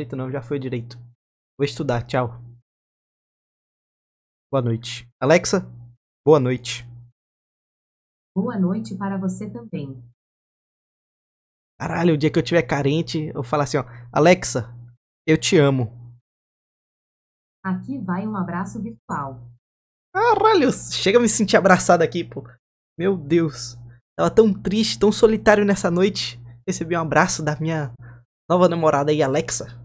direito não, já foi direito. Vou estudar, tchau. Boa noite. Alexa, boa noite. Boa noite para você também. Caralho, o dia que eu tiver carente, eu falo assim, ó, Alexa, eu te amo. Aqui vai um abraço virtual. Caralho, chega a me sentir abraçado aqui, pô. Meu Deus. Tava tão triste, tão solitário nessa noite. Recebi um abraço da minha nova namorada aí, Alexa.